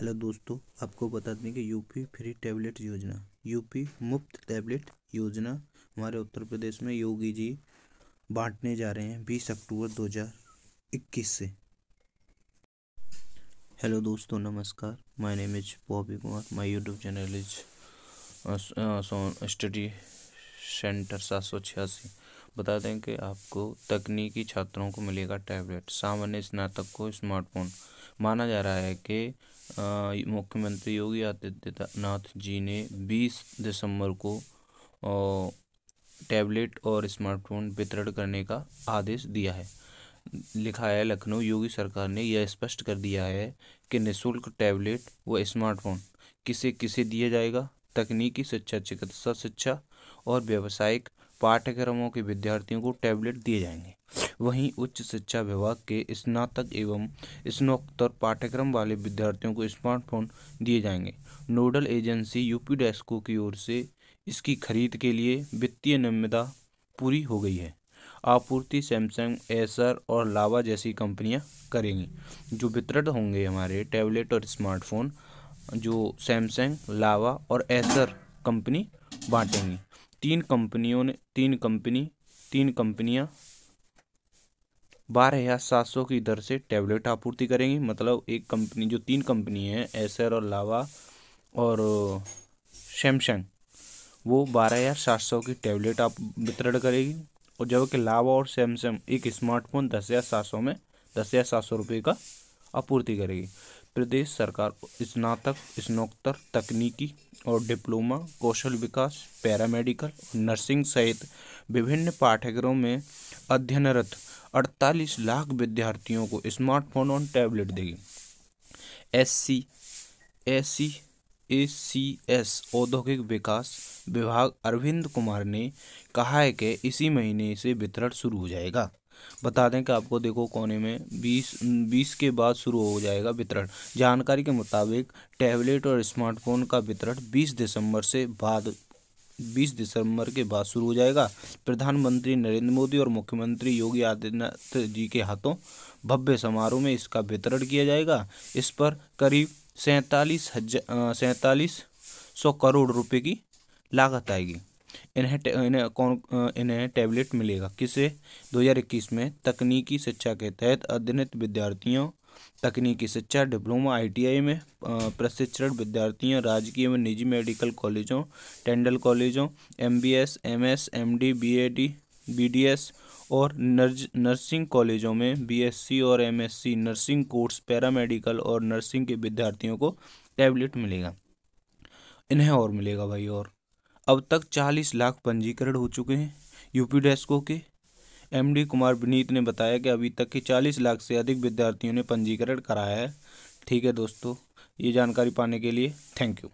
hello दोस्तों आपको बता दें कि यूपी फ्री टैबलेट योजना यूपी मुफ्त टैबलेट योजना हमारे उत्तर प्रदेश में योगी जी बांटने जा रहे हैं बीस अक्टूबर 2021 से हेलो दोस्तों नमस्कार my name is Popy Kumar my YouTube channel is study centre सात सौ छियासी बता दें कि आपको तकनीकी छात्रों को मिलेगा टैबलेट सामान्य स्नातक को स्मार्टफोन माना जा रहा है कि मुख्यमंत्री योगी आदित्यनाथ जी ने 20 दिसंबर को टैबलेट और स्मार्टफोन वितरण करने का आदेश दिया है लिखा है लखनऊ योगी सरकार ने यह स्पष्ट कर दिया है कि निशुल्क टैबलेट व स्मार्टफोन किसे किसे दिया जाएगा तकनीकी शिक्षा चिकित्सा शिक्षा और व्यावसायिक पाठ्यक्रमों के विद्यार्थियों को टैबलेट दिए जाएंगे वहीं उच्च शिक्षा विभाग के स्नातक एवं स्नोकोत्तर पाठ्यक्रम वाले विद्यार्थियों को स्मार्टफोन दिए जाएंगे नोडल एजेंसी यूपी डेस्को की ओर से इसकी खरीद के लिए वित्तीय निम्यता पूरी हो गई है आपूर्ति सैमसंग एसर और लावा जैसी कंपनियां करेंगी जो वितरण होंगे हमारे टैबलेट और स्मार्टफोन जो सैमसंग लावा और एसर कंपनी बांटेंगी तीन कंपनियों ने तीन कंपनी तीन कंपनियां बारह हज़ार सात सौ की दर से टैबलेट आपूर्ति करेंगी मतलब एक कंपनी जो तीन कंपनी है एसर और लावा और सैमसंग वो बारह हज़ार सात सौ की टैबलेट आप वितरण करेगी और जबकि लावा और सैमसंग एक स्मार्टफोन दस हज़ार सात सौ में दस हज़ार सात सौ रुपये का आपूर्ति करेगी प्रदेश सरकार स्नातक स्नोत्तर तकनीकी और डिप्लोमा कौशल विकास पैरामेडिकल नर्सिंग सहित विभिन्न पाठ्यक्रमों में अध्ययनरत 48 लाख विद्यार्थियों को स्मार्टफोन और टैबलेट देगी S C S C A C S औद्योगिक विकास विभाग अरविंद कुमार ने कहा है कि इसी महीने से वितरण शुरू हो जाएगा बता दें कि आपको देखो कोने में बीस बीस के बाद शुरू हो जाएगा वितरण जानकारी के मुताबिक टैबलेट और स्मार्टफोन का वितरण बीस दिसंबर से बाद बीस दिसंबर के बाद शुरू हो जाएगा प्रधानमंत्री नरेंद्र मोदी और मुख्यमंत्री योगी आदित्यनाथ जी के हाथों भव्य समारोह में इसका वितरण किया जाएगा इस पर करीब सैंतालीस हजार सैंतालीस सौ करोड़ रुपए की लागत आएगी इन्हें इन्हें कौन इन्हें टैबलेट मिलेगा किसे 2021 में तकनीकी शिक्षा के तहत अध्ययनित विद्यार्थियों तकनीकी शिक्षा डिप्लोमा आईटीआई में प्रशिक्षण विद्यार्थियों राजकीय एवं निजी मेडिकल कॉलेजों टेंडल कॉलेजों एमबीएस एमएस एमडी बीएडी बीडीएस और नर्ज नर्सिंग कॉलेजों में बीएससी और एमएससी नर्सिंग कोर्स पैरामेडिकल और नर्सिंग के विद्यार्थियों को टैबलेट मिलेगा इन्हें और मिलेगा भाई और अब तक चालीस लाख पंजीकरण हो चुके हैं यूपी डेस्को के एमडी कुमार विनीत ने बताया कि अभी तक की 40 लाख से अधिक विद्यार्थियों ने पंजीकरण कराया है ठीक है दोस्तों ये जानकारी पाने के लिए थैंक यू